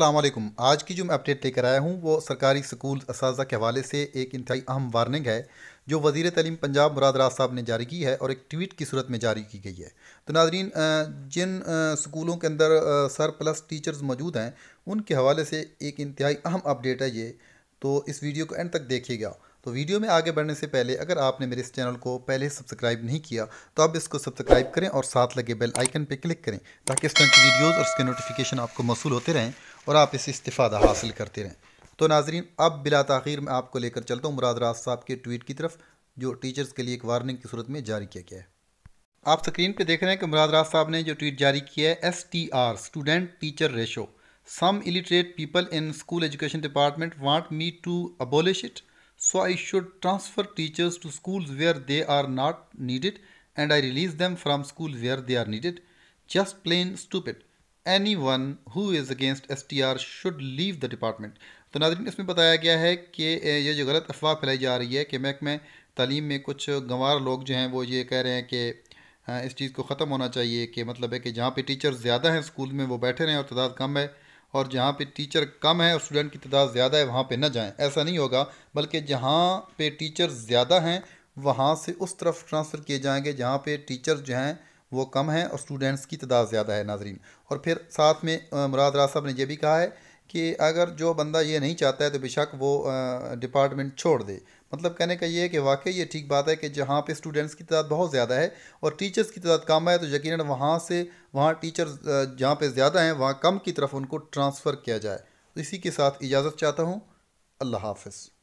अल्लाम आज की जो मैं अपडेट लेकर आया हूँ वो सरकारी स्कूल इस के हवाले से एक इंतहाई अहम वार्निंग है जो वजीर तलीम पंजाब मुराद राज साहब ने जारी की है और एक ट्वीट की सूरत में जारी की गई है तो नाजरीन जिन स्कूलों के अंदर सर प्लस टीचर्स मौजूद हैं उनके हवाले से एक इंतहाई अहम अपडेट है ये तो इस वीडियो को एंड तक देखिएगा तो वीडियो में आगे बढ़ने से पहले अगर आपने मेरे इस चैनल को पहले सब्सक्राइब नहीं किया तो आप इसको सब्सक्राइब करें और साथ लगे बेल आइकन पर क्लिक करें ताकि इस तरह की वीडियोज़ और उसके नोटिफिकेशन आपको मौसू होते रहें और आप इससे इस्तीफ़ा हासिल करते रहें तो नाजरीन अब बिला तखिर मैं आपको लेकर चलता हूँ मुराद राज साहब के ट्वीट की तरफ जो टीचर्स के लिए एक वार्निंग की सूरत में जारी किया गया है आप स्क्रीन पे देख रहे हैं कि मुराद राज साहब ने जो ट्वीट जारी किया है S T R student teacher ratio some illiterate people in school education department want me to abolish it so I should transfer teachers to schools where they are not needed and I release them from schools where they are needed. Just plain stupid. Anyone who is against STR should leave the department. तो नादरीन इसमें बताया गया है कि ये जो गलत अफवाह फैलाई जा रही है कि महकमे तालीम में कुछ गंवार लोग जो हैं वो ये कह रहे हैं कि इस चीज़ को ख़त्म होना चाहिए कि मतलब है कि जहाँ पे टीचर ज़्यादा हैं स्कूल में वो बैठे रहें और तादाद कम है और जहाँ पे टीचर कम है और स्टूडेंट की तादाद ज़्यादा है वहाँ पे ना जाएं ऐसा नहीं होगा बल्कि जहाँ पे टीचर ज़्यादा हैं वहाँ से उस तरफ ट्रांसफ़र किए जाएंगे जहाँ पे टीचर जो हैं वो कम हैं और स्टूडेंट्स की तादाद ज़्यादा है नाजरीन और फिर साथ में मुराद राज साहब ने यह भी कहा है कि अगर जो बंदा ये नहीं चाहता है तो बेशक वो डिपार्टमेंट छोड़ दे मतलब कहने का ये है कि वाकई ये ठीक बात है कि जहाँ पे स्टूडेंट्स की तादाद बहुत ज़्यादा है और टीचर्स की तादाद कम है तो यकीन वहाँ से वहाँ टीचर्स जहाँ पे ज़्यादा हैं वहाँ कम की तरफ उनको ट्रांसफ़र किया जाए तो इसी के साथ इजाज़त चाहता हूँ अल्लाह हाफ़